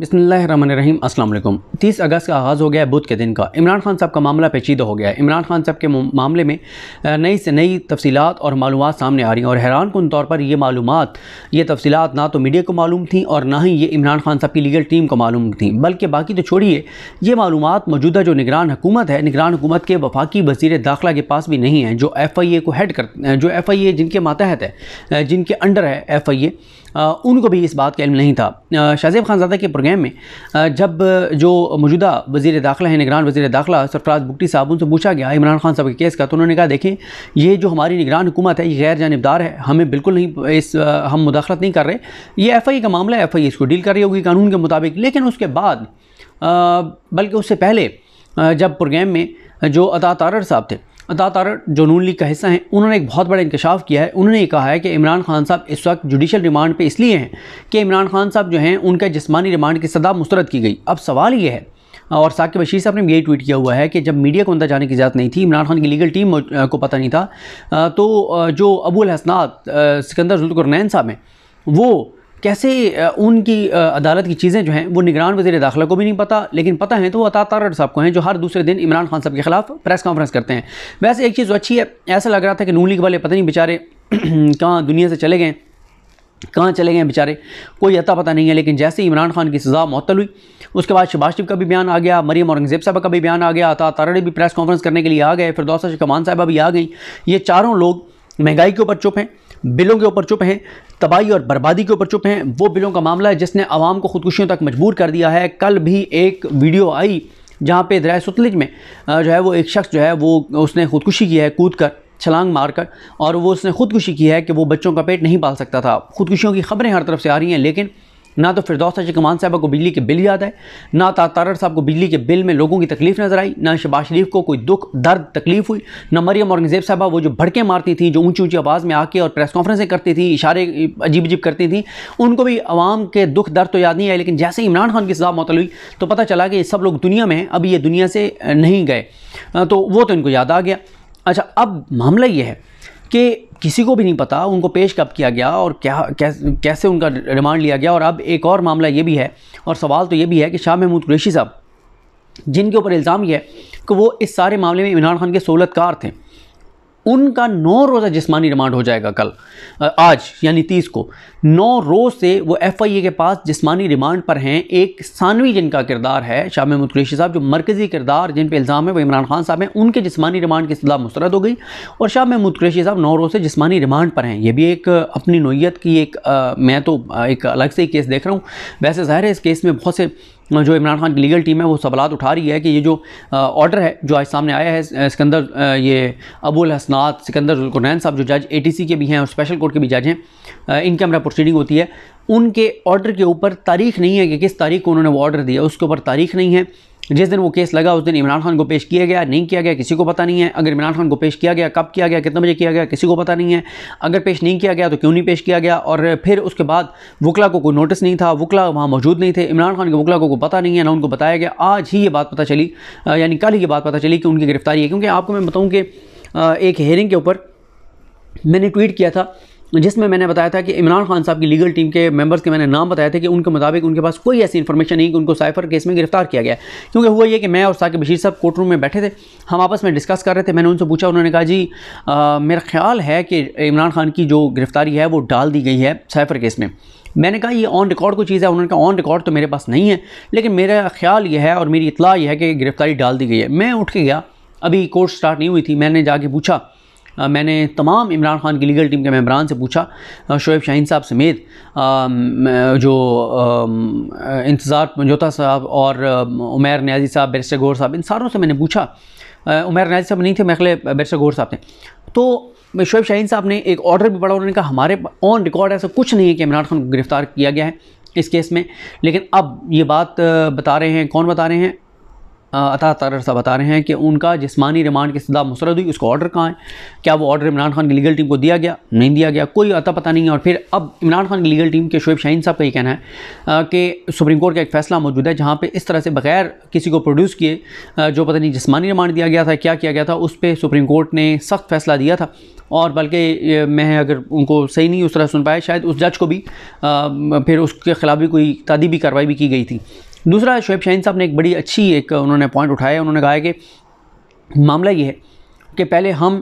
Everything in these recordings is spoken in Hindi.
बिसमीम असल तीस अगस्त का आगाज़ हो गया है बुध के दिन का इमरान खान साहब का मामला पेचीदा हो गया है इमरान खान साहब के मामले में नई से नई तफसीत और मालूम सामने आ रही हैं और हैरान कन तौर पर ये मालूम ये तफसीत ना तो मीडिया को मालूम थी और ना ही ये इमरान खान साहब की लीगल टीम को मालूम थी बल्कि बाकी तो छोड़िए ये मालूम मौजूदा जो निगरान हुकूमत है निगरान हुकूमत के वफाकी वजीर दाखिला के पास भी नहीं है जो एफ़ आई ए को हेड कर जो एफ़ आई ए जिनके मातहत है जिनके अंडर है एफ़ आई ए उनको भी इस बात का इल्म नहीं था शाहजेब खानजादा के प्रोग्राम में जब जो मौजूदा वजी दाखिला है निगरान वजी दाखिला सरफराज बुगटी साहब उनसे पूछा गया इमरान खान साहब के केस का तो उन्होंने कहा देखें ये जो हमारी निगरान हुकूमत है ये गैर जानबदार है हमें बिल्कुल नहीं इस हम मुदाखलत नहीं कर रहे ये एफ आई का मामला है एफ आई इसको डील कर रही होगी कानून के मुताबिक लेकिन उसके बाद बल्कि उससे पहले जब प्रोग्राम में जो अदा तारर साहब थे अदातार जो नून लीग का हिस्सा हैं उन्होंने एक बहुत बड़ा इंकशाफ किया है उन्होंने ये कहा है कि इमरान खान साहब इस वक्त जुडिशल रिमांड पे इसलिए हैं कि इमरान खान साहब जो हैं उनका जिसमानी रिमांड की सदा मुस्रद की गई अब सवाल ये है और साकिब बशीर साहब ने भी यही ट्वीट किया हुआ है कि जब मीडिया को अंदर जाने की इजाज़त नहीं थी इमरान खान की लीगल टीम को पता नहीं था तो जो अबुल हसनात सिकंदर जुलकरनैन साहब हैं वो कैसे उनकी अदालत की चीज़ें जो हैं वो निगरान वजी दाखिला को भी नहीं पता लेकिन पता है तो वो अता तारड़ साहब को हैं जो हर दूसरे दिन इमरान खान साहब के खिलाफ प्रेस कॉन्फ्रेंस करते हैं वैसे एक चीज़ तो अच्छी है ऐसा लग रहा था कि नून लीग वाले पता नहीं बेचारे कहाँ दुनिया से चले गए कहाँ चले गए बेचारे कोई अता पता नहीं है लेकिन जैसे ही इमरान खान की सज़ा मअतल हुई उसके बाद शबाज शिफ़ का भी बयान आ गया मरीम औरंगजेब साहब का भी बयान आ गया अता तारड़े भी प्रेस कॉन्फ्रेंस करने के लिए आ गए फिर दौसा शिकमान साहबा भी आ गई ये चारों लोग महंगाई के ऊपर चुप हैं बिलों के ऊपर चुप हैं तबाही और बर्बादी के ऊपर चुप हैं वो बिलों का मामला है जिसने आवाम को खुदकुशियों तक मजबूर कर दिया है कल भी एक वीडियो आई जहाँ पे दरिया सतलज में जो है वो एक शख्स जो है वो उसने खुदकुशी की है कूद कर छलांग मारकर और वो उसने खुदकुशी की है कि वो बच्चों का पेट नहीं पाल सकता था खुदकुशियों की खबरें हर तरफ से आ रही हैं लेकिन ना तो फिरदौस हाजी कमान साहबा को बिजली के बिल याद आए ना तारर साहब को बिजली के बिल में लोगों की तकलीफ नजर आई ना शबाज शरीफ को कोई दुख दर्द तकलीफ हुई ना मरियम औरंगजेब साहबा वो जो भड़के मारती थी जो ऊंची ऊंची आवाज़ में आके और प्रेस कॉन्फ्रेंसें करती थी इशारे अजीब अजीब करती थी उनको भी आवाम के दुख दर्द तो याद नहीं आए लेकिन जैसे इमरान खान की सजा मौतल हुई तो पता चला कि सब लोग दुनिया में हैं अब ये दुनिया से नहीं गए तो वो तो इनको याद आ गया अच्छा अब मामला ये है कि किसी को भी नहीं पता उनको पेश कब किया गया और क्या कैसे उनका रिमांड लिया गया और अब एक और मामला ये भी है और सवाल तो ये भी है कि शाह महमूद कुरैशी साहब जिनके ऊपर इल्ज़ाम यह है कि वो इस सारे मामले में इमरान खान के सहूलतकार थे उनका नौ रोज़ा जिसमानी रिमांड हो जाएगा कल आज यानी तीस को नौ रोज़ से वो एफ आई ए के पास जिसमानी रिमांड पर हैं एक सानवी जिनका किरदार है शाह महमूद कुरेशी साहब जो मरकज़ी किरदार जिन पर इल्ज़ाम है वो इमरान खान साहब हैं उनके जिसमानी रिमांड की सलाह मुस्रद हो गई और शाह महमूद कुरेशी साहब नौ रोज़ से जिसमानी रिमांड पर हैं ये भी एक अपनी नोयत की एक आ, मैं तो एक अलग से केस देख रहा हूँ वैसे ज़ाहिर है इस केस में बहुत से जो इमरान खान की लीगल टीम है वो सवाल उठा रही है कि ये जो ऑर्डर है जो आज सामने आया है सिकंदर ये अबुल हसनात सिकंदर जुलकुरैन साहब जो जज एटीसी के भी हैं और स्पेशल कोर्ट के भी जज हैं इनके हमरा प्रोसीडिंग होती है उनके ऑर्डर के ऊपर तारीख नहीं है कि किस तारीख को उन्होंने वो ऑर्डर दिया उसके ऊपर तारीख नहीं है जिस दिन वो केस लगा उस दिन इमरान खान को पेश किया गया नहीं किया गया किसी को पता नहीं है अगर इमरान खान को पेश किया गया कब किया गया कितने बजे किया गया किसी को पता नहीं है अगर पेश नहीं किया गया तो क्यों नहीं पेश किया गया और फिर उसके बाद वकला को कोई नोटिस नहीं था वकला वहाँ मौजूद नहीं थे इमरान खान के वकला को कोई पता नहीं है ना उनको बताया गया आज ही ये बात पता चली यानी कल ही ये बात पता चली कि उनकी गिरफ्तारी है क्योंकि आपको मैं बताऊँ कि एक हेयरिंग के ऊपर मैंने ट्वीट किया था जिसमें मैंने बताया था कि इमरान खान साहब की लीगल टीम के मेंबर्स के मैंने नाम बताए थे कि उनके मुताबिक उनके पास कोई ऐसी इन्फॉर्मेशन नहीं कि उनको साइफर केस में गिरफ्तार किया गया क्योंकि हुआ ये कि मैं और साकिब बशीर साहब कोर्ट रूम में बैठे थे हम आपस में डिस्कस कर रहे थे मैंने उनसे पूछा उन्होंने कहा जी आ, मेरा ख्याल है कि इमरान खान की जो गिरफ्तारी है वो डाल दी गई है साइफर केस में मैंने कहा ये ऑन रिकॉर्ड कोई चीज़ है उन्होंने कहा ऑन रिकॉर्ड तो मेरे पास नहीं है लेकिन मेरा ख्याल ये है और मेरी इतला यह है कि गिरफ्तारी डाल दी गई है मैं उठ के गया अभी कोर्ट स्टार्ट नहीं हुई थी मैंने जाके पूछा मैंने तमाम इमरान खान की लीगल टीम के मेम्बरान से पूछा शोएब शाहीन साहब समेत जो इंतज़ार मंजोता साहब और उमैर न्याजी साहब बैरिस्टर गौर साहब इन सारों से मैंने पूछा उमैर न्याजी साहब नहीं थे महखले बैरिस्टर गौर साहब थे तो शोएब शाहीन साहब ने एक ऑर्डर भी पड़ा उन्होंने कहा हमारे ऑन रिकॉर्ड ऐसा कुछ नहीं है कि इमरान खान को गिरफ़्तार किया गया है इस केस में लेकिन अब ये बात बता रहे हैं कौन बता रहे हैं अता तारर साहब बता रहे हैं कि उनका जिसमानी रिमांड की सदा मुसरद हुई उसको ऑर्डर कहाँ है क्या वो ऑर्डर इमरान खान की लीगल टीम को दिया गया नहीं दिया गया कोई अता पता नहीं है और फिर अब इमरान खान की लीगल टीम के शुएब शाहीन साहब का ये कहना है कि सुप्रीम कोर्ट का एक फैसला मौजूद है जहाँ पर इस तरह से बगैर किसी को प्रोड्यूस किए जो पता नहीं जिसमानी रिमांड दिया गया था क्या किया गया था उस पर सुप्रीम कोर्ट ने सख्त फैसला दिया था और बल्कि मैं अगर उनको सही नहीं उस तरह सुन पाया शायद उस जज को भी फिर उसके खिलाफ भी कोई तदीबी कार्रवाई भी की गई थी दूसरा शुएब शाहन साहब ने एक बड़ी अच्छी एक उन्होंने पॉइंट उठाया उन्होंने कहा है कि मामला ये है कि पहले हम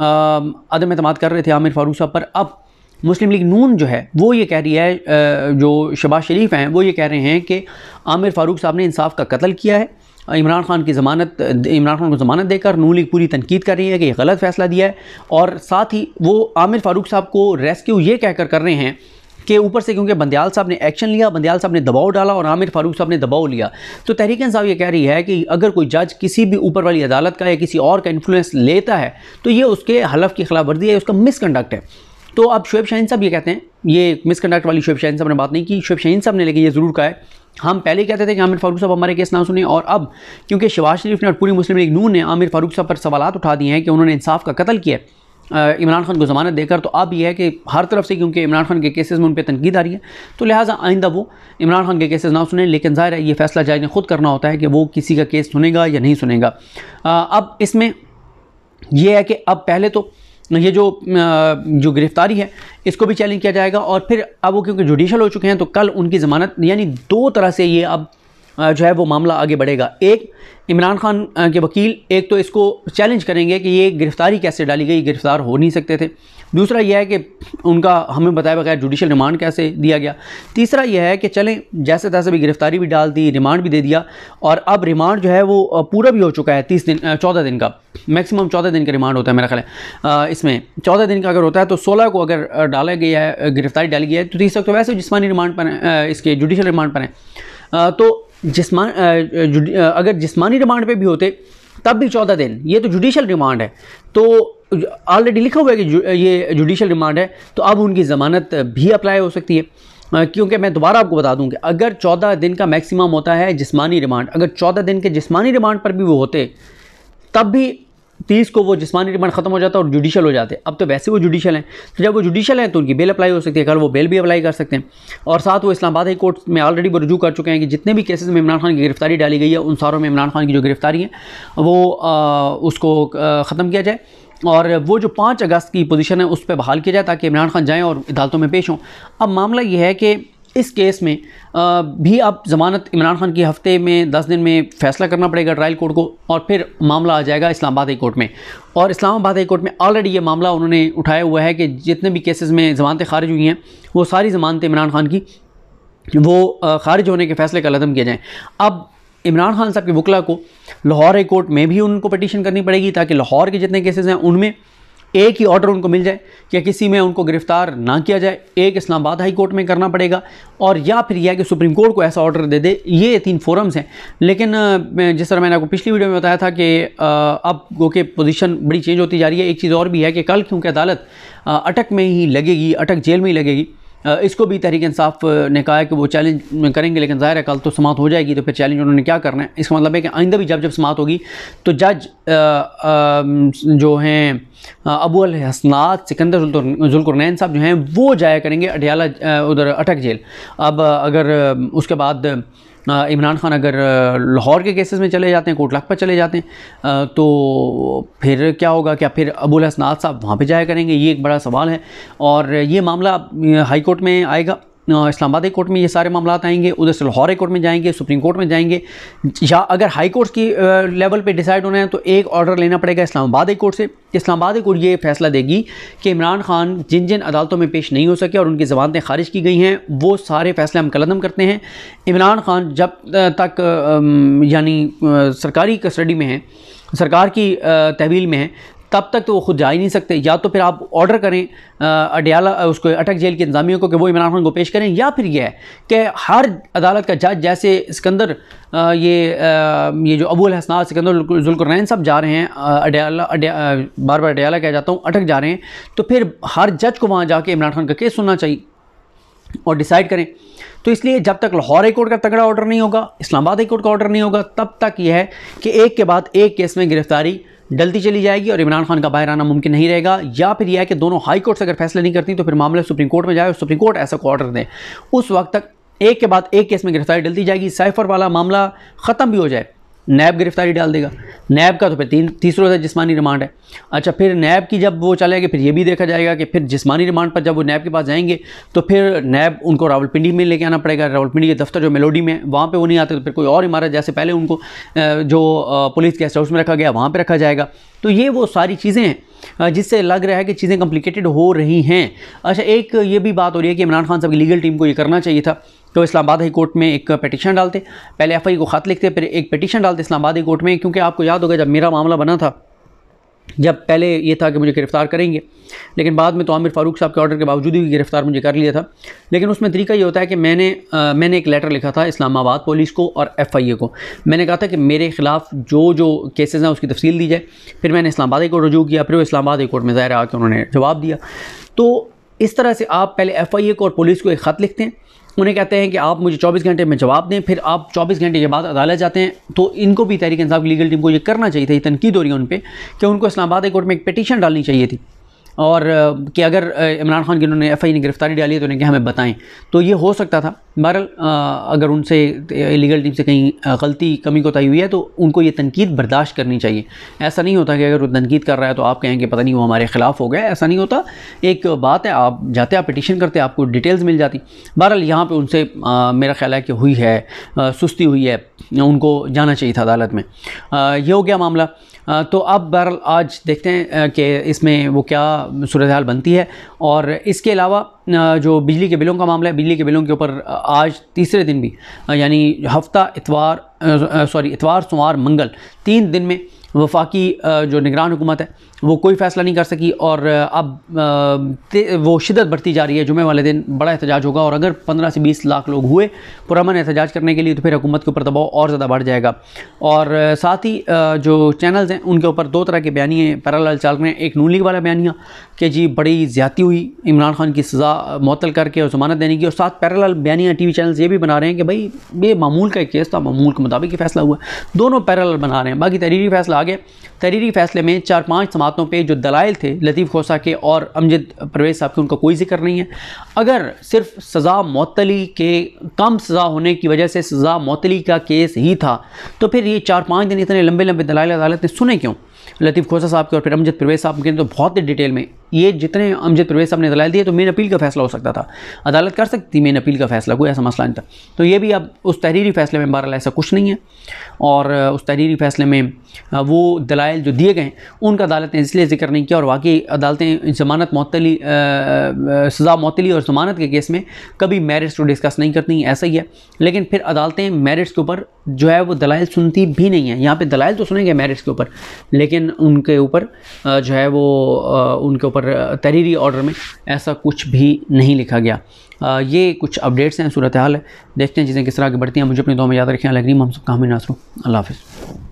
अदम अतम कर रहे थे आमिर फारूक साहब पर अब मुस्लिम लीग नून जो है वो ये कह रही है जो शबाज शरीफ हैं वो ये कह रहे हैं कि आमिर फारूक साहब ने इंसाफ का कत्ल किया है इमरान खान की ज़मानत इमरान खान को ज़मानत देकर नू लीग पूरी तनकीद कर रही है कि ये गलत फैसला दिया है और साथ ही वो आमिर फारूक साहब को रेस्क्यू ये कहकर कर रहे हैं के ऊपर से क्योंकि बंदयाल साहब ने एक्शन लिया बंदयाल साहब ने दबाव डाला और आमिर फारूक साहब ने दबाव लिया तो तहरीक साहब ये कह रही है कि अगर कोई जज किसी भी ऊपर वाली अदालत का या किसी और का इन्फ्लुएंस लेता है तो ये उसके हलफ की खिलाफ है उसका मिसकंडक्ट है तो अब शुएब शाहीन साहब ये कहते हैं ये मिसकंडक्ट वाली शुएब शाहीन साहब ने बात नहीं की शुएब शाहीन साहब ने लेकिन ये ज़रूर कहा है हम पहले कहते थे कि आमिर फारूक साहब हमारे केस ना सुने और अब क्योंकि शिवाज शरीफ ने और पूरी मुस्लिम लीग नून ने आमिर फारूक साहब पर सवाल उठा दिए हैं कि उन्होंने इंसाफ का कत्ल किया है इमरान खान को ज़मानत देकर तो अब यह है कि हर तरफ से क्योंकि इमरान खान के केसेस में उन पर तनकीद आ रही है तो लिहाजा आइंदा वो इमरान खान के केसेस ना सुने लेकिन ज़ाहिर है ये फैसला जाए ने ख़ुद करना होता है कि वो किसी का केस सुनेगा या नहीं सुनेगा आ, अब इसमें यह है कि अब पहले तो ये जो जो गिरफ्तारी है इसको भी चैलेंज किया जाएगा और फिर अब वो क्योंकि जुडिशल हो चुके हैं तो कल उनकी ज़मानत यानी दो तरह से ये अब जो है वो मामला आगे बढ़ेगा एक इमरान खान के वकील एक तो इसको चैलेंज करेंगे कि ये गिरफ़्तारी कैसे डाली गई गिरफ़्तार हो नहीं सकते थे दूसरा यह है कि उनका हमें बताया बगैर जुडिशल रिमांड कैसे दिया गया तीसरा यह है कि चलें जैसे तैसे भी गिरफ़्तारी भी डाल दी रिमांड भी दे दिया और अब रिमांड जो है वो पूरा भी हो चुका है तीस दिन चौदह दिन का मैक्सिमम चौदह दिन का रिमांड होता है मेरा ख्याल इसमें चौदह दिन का अगर होता है तो सोलह को अगर डाला गया है गिरफ़्तारी डाली गई है तो तीस तक तो वैसे जिसमानी रिमांड पर इसके जुडिशल रिमांड पर हैं तो जिसमान अगर जिसमानी रिमांड पे भी होते तब भी चौदह दिन ये तो जुडिशल रिमांड है तो ऑलरेडी लिखा हुआ है कि जु, ये जुडिशल रिमांड है तो अब उनकी ज़मानत भी अप्लाई हो सकती है क्योंकि मैं दोबारा आपको बता दूं कि अगर चौदह दिन का मैक्सिमम होता है जिसमानी रिमांड अगर चौदह दिन के जिसमानी रिमांड पर भी वो होते तब भी तीस को वो जिसमानी रिमांड खत्म हो जाता है और जुडिशल हो जाते हैं अब तो वैसे वो जुडिशल हैं तो जब वो जुडिशल हैं तो उनकी बेल अप्लाई हो सकती है कल वो बेल भी अप्लाई कर सकते हैं और साथ वो इस्लामाबाद हाई कोर्ट में ऑलरेडी वो रजू कर चुके हैं कि जितने भी केसेस में इमरान खान की गिरफ्तारी डाली गई है उन सारों में इमरान खान की जो गिरफ्तारी है वो आ, उसको ख़त्म किया जाए और वो जो पाँच अगस्त की पोजीशन है उस पर बहाल किया जाए ताकि इमरान खान जाएँ और अदालतों में पेश हों अब मामला यह है कि इस केस में भी अब ज़मानत इमरान खान की हफ़्ते में दस दिन में फैसला करना पड़ेगा ट्रायल कोर्ट को और फिर मामला आ जाएगा इस्लामाबाद हाई कोर्ट में और इस्लामाबाद हाई कोर्ट में ऑलरेडी ये मामला उन्होंने उठाया हुआ है कि जितने भी केसेस में ज़मानतें खारिज हुई हैं वो सारी ज़मानतें इमरान खान की वो खारिज होने के फैसले का लदम किया जाए अब इमरान खान साहब के वकला को लाहौर हाई कोर्ट में भी उनको पटिशन करनी पड़ेगी ताकि लाहौर के जितने केसेज हैं उनमें एक ही ऑर्डर उनको मिल जाए या किसी में उनको गिरफ्तार ना किया जाए एक इस्लामाबाद हाई कोर्ट में करना पड़ेगा और या फिर यह कि सुप्रीम कोर्ट को ऐसा ऑर्डर दे दे ये तीन फोरम्स हैं लेकिन जिस तरह मैंने आपको पिछली वीडियो में बताया था कि अब गो के पोजिशन बड़ी चेंज होती जा रही है एक चीज़ और भी है कि कल क्योंकि अदालत अटक में ही लगेगी अटक जेल में ही लगेगी इसको भी तहरीक इंसाफ ने कहा है कि वो चैलेंज करेंगे लेकिन ज़ाहिर है कल तो समात हो जाएगी तो फिर चैलेंज उन्होंने क्या करना है इसका मतलब है कि आइंदा भी जब जब समात होगी तो जज जो हैं अबू अल हसनात सिकंदर जुलकुरनैन साहब जो हैं वो जाया करेंगे अडयाला उधर अटक जेल अब अगर उसके बाद इमरान खान अगर लाहौर के केसेस में चले जाते हैं कोटलाक पर चले जाते हैं तो फिर क्या होगा क्या फिर अबुल हसनाथ साहब वहाँ पर जाया करेंगे ये एक बड़ा सवाल है और ये मामला हाईकोर्ट में आएगा इस्लामाबाद हाई कोर्ट में ये सारे मामला आएंगे उधर से लाहौर कोर्ट में जाएंगे सुप्रीम कोर्ट में जाएंगे या अगर हाई कोर्ट की लेवल पे डिसाइड होना है तो एक ऑर्डर लेना पड़ेगा इस्लामाबाद हाई कोर्ट से इस्लामाबाद हाई कोर्ट ये फैसला देगी कि इमरान खान जिन जिन अदालतों में पेश नहीं हो सके और उनकी जमानतें खारिज की गई हैं वो सारे फैसले हम कलदम करते हैं इमरान खान जब तक यानी सरकारी कस्टडी में हैं सरकार की तहवील में है तब तक तो वो खुद जा ही नहीं सकते या तो फिर आप ऑर्डर करें अडयाला उसको अटक जेल के इंतजामियों को कि वो इमरान खान को पेश करें या फिर यह है कि हर अदालत का जज जैसे सिकंदर ये आ, ये जो अबूल हसना सिकंदर जुल्कुरैन साहब जा रहे हैं अडयाला बार बार अडयाला कह जाता हूँ अटक जा रहे हैं तो फिर हर जज को वहाँ जाके इमरान खान का केस सुनना चाहिए और डिसाइड करें तो इसलिए जब तक लाहौर हाई कोर्ट का तगड़ा ऑर्डर नहीं होगा इस्लामाबाद हाई कोर्ट का ऑर्डर नहीं होगा तब तक यह है कि एक के बाद एक केस में गिरफ्तारी डलती चली जाएगी और इमरान खान का बाहर आना मुमकिन नहीं रहेगा या फिर यह है कि दोनों हाई कोर्ट से अगर फैसले नहीं करती तो फिर मामला सुप्रीम कोर्ट में जाए और सुप्रीम कोर्ट ऐसा को ऑर्डर दें उस वक्त तक एक के बाद एक केस में गिरफ्तारी डलती जाएगी साइफर वाला मामला ख़त्म भी हो जाए नैब गिरफ्तारी डाल देगा नैब का तो फिर तीन तीसरों से जिसमानी रिमांड है अच्छा फिर नैब की जब वो चलेगा फिर ये भी देखा जाएगा कि फिर जिसमानी रिमांड पर जब वो नैब के पास जाएंगे तो फिर नैब उनको रावलपिंडी में लेके आना पड़ेगा रावलपिंडी के दफ्तर जो मेलोडी में वहाँ पर वो नहीं आते तो फिर कोई और इमारत जैसे पहले उनको जो पुलिस गेस्ट हाउस में रखा गया वहाँ पर रखा जाएगा तो ये वो सारी चीज़ें हैं जिससे लग रहा है कि चीज़ें कॉम्प्लिकेटेड हो रही हैं अच्छा एक ये भी बात हो रही है कि इमरान खान साहब की लीगल टीम को ये करना चाहिए था तो इस्लामाबाद हाई कोर्ट में एक पटिशन डालते पहले एफ को ख़त लिखते फिर एक पटिशन डालते इस्लामाबाद हाई कोर्ट में क्योंकि आपको याद होगा जब मेरा मामला बना था जब पहले ये था कि मुझे गिरफ़्तार करेंगे लेकिन बाद में तो आमिर फ़ारूक साहब के ऑर्डर के बावजूद भी गिरफ़्तार मुझे कर लिया था लेकिन उसमें तरीका ये होता है कि मैंने आ, मैंने एक लेटर लिखा था इस्लामाबाद पुलिस को और एफआईए को मैंने कहा था कि मेरे ख़िलाफ़ जो जो केसेस हैं उसकी तफसील दी जाए फिर मैंने इस्लामाबाद हाई कोर्ट रजू किया फिर वो इस्लामाबाद हाई कोर्ट में ज़ाहिर आकर उन्होंने जवाब दिया तो इस तरह से आप पहले एफ आई ए को और पुलिस को एक ख़त लिखते हैं उन्हें कहते हैं कि आप मुझे 24 घंटे में जवाब दें फिर आप 24 घंटे के बाद अदालत जाते हैं तो इनको भी तहरीक इंसाफ की लीगल टीम को ये करना चाहिए था ये तनकीद हो रही है उन पर कि उनको इस्लाबाद हाई कोर्ट में एक पटिशन डालनी चाहिए थी और कि अगर इमरान खान की उन्होंने एफ आई ने गिरफ़्तारी डाली है तो उन्हें क्या हमें बताएं तो ये हो सकता था बहरल अगर उनसे लीगल टीम से कहीं गलती कमी को तय हुई है तो उनको ये तनकीद बर्दाश्त करनी चाहिए ऐसा नहीं होता कि अगर वो तनकीद कर रहा है तो आप कहें कि पता नहीं वो हमारे ख़िलाफ़ हो गया ऐसा नहीं होता एक बात है आप जाते आप पिटिशन करते आपको डिटेल्स मिल जाती बहरल यहाँ पर उनसे आ, मेरा ख्याल है कि हुई है आ, सुस्ती हुई है उनको जाना चाहिए था अदालत में आ, ये हो गया मामला तो अब बहरल आज देखते हैं कि इसमें वो क्या सूरत हाल बनती है और इसके अलावा जो बिजली के बिलों का मामला है बिजली के बिलों के ऊपर आज तीसरे दिन भी यानी हफ्ता इतवार सॉरी इतवार सोमवार मंगल तीन दिन में वफाकी जो निगरान हुकूमत है वो कोई फ़ैसला नहीं कर सकी और अब वो शिदत बढ़ती जा रही है जुमे वाले दिन बड़ा एहतजाज होगा और अगर पंद्रह से बीस लाख लोग हुए पुरमन एहतजाज करने के लिए तो फिर हुकूमत के ऊपर दबाव और ज़्यादा बढ़ जाएगा और साथ ही जो चैनल्स हैं उनके ऊपर दो तरह के बयानिए पैराल चल रहे हैं एक नू लीग वाला बयानिया कि जी बड़ी ज़्यादा हुई इमरान खान की सज़ा मअतल करके और जमानत देने की और साथ पैराल बयानिया टी वी चैनल्स ये भी बना रहे हैं कि भाई ये मामूल का एक केस था मामूल के मुताबिक ही फैसला हुआ दोनों पैराल बना रहे हैं बाकी तहरीरी फैसला आगे तहरीरी फैसले में चार पांच समातों पे जो दलाइल थे लतीफ़ खोसा के और अमजद परवेज़ साहब के उनका कोई जिक्र नहीं है अगर सिर्फ सज़ा मअतली के कम सज़ा होने की वजह से सज़ा मअतली का केस ही था तो फिर ये चार पाँच दिन इतने लंबे लंबे दलाइल अदालत ने सुने क्यों लतीफ़ खोसा साहब के और फिर अमजद परवेज़ साहब के तो बहुत डिटेल में ये जितने अमजद प्रवेश साहब ने दलाल दिए तो मेन अपील का फैसला हो सकता था अदालत कर सकती थी मेन अपील का फैसला कोई ऐसा मसला नहीं था तो ये भी अब उस तहरीरी फैसले में बहरहाल ऐसा कुछ नहीं है और उस तहरीरी फैसले में वो दलाइल जो दिए गए उनका अदालत ने इसलिए जिक्र नहीं किया और वाकई अदालतें जमानत मअतली सज़ा मअतली और जमानत के केस में कभी मेरिट्स को डिस्कस नहीं करती ऐसा ही है लेकिन फिर अदालतें मेरिट्स के ऊपर जो है वो दलाइल सुनती भी नहीं है यहाँ पर दलाइल तो सुनेंगे मेरिट्स के ऊपर लेकिन उनके ऊपर जो है वो उनके ऊपर तहरीरी ऑर्डर में ऐसा कुछ भी नहीं लिखा गया आ, ये कुछ अपडेट्स हैं सूरत हाल है देखते हैं चीज़ें किस तरह की बढ़ती हैं मुझे अपनी दो में याद रखें अलग हम सब काम नासरू अल्लाह हाफ़